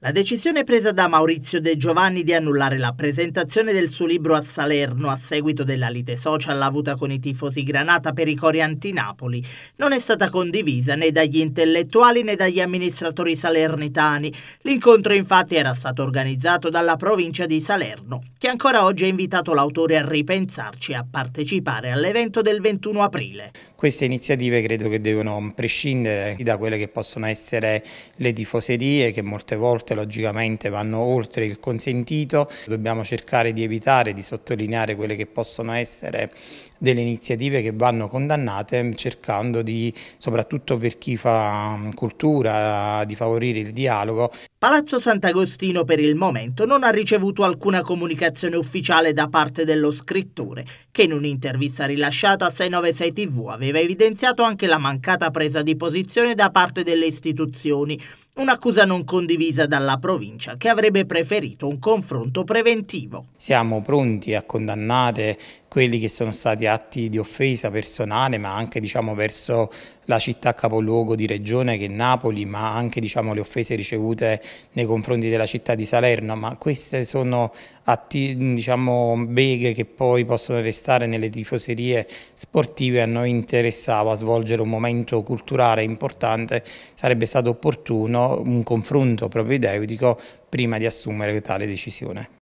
La decisione presa da Maurizio De Giovanni di annullare la presentazione del suo libro a Salerno a seguito della lite social avuta con i tifosi Granata per i cori anti-Napoli non è stata condivisa né dagli intellettuali né dagli amministratori salernitani. L'incontro infatti era stato organizzato dalla provincia di Salerno, che ancora oggi ha invitato l'autore a ripensarci e a partecipare all'evento del 21 aprile. Queste iniziative credo che devono prescindere da quelle che possono essere le tifoserie che molte volte corte logicamente vanno oltre il consentito, dobbiamo cercare di evitare di sottolineare quelle che possono essere delle iniziative che vanno condannate cercando di, soprattutto per chi fa mm, cultura, di favorire il dialogo. Palazzo Sant'Agostino per il momento non ha ricevuto alcuna comunicazione ufficiale da parte dello scrittore, che in un'intervista rilasciata a 696 TV aveva evidenziato anche la mancata presa di posizione da parte delle istituzioni un'accusa non condivisa dalla provincia che avrebbe preferito un confronto preventivo. Siamo pronti a condannare quelli che sono stati atti di offesa personale ma anche diciamo, verso la città capoluogo di regione che è Napoli ma anche diciamo, le offese ricevute nei confronti della città di Salerno ma queste sono atti, diciamo, beghe che poi possono restare nelle tifoserie sportive a noi interessava svolgere un momento culturale importante sarebbe stato opportuno un confronto proprio ideutico prima di assumere tale decisione.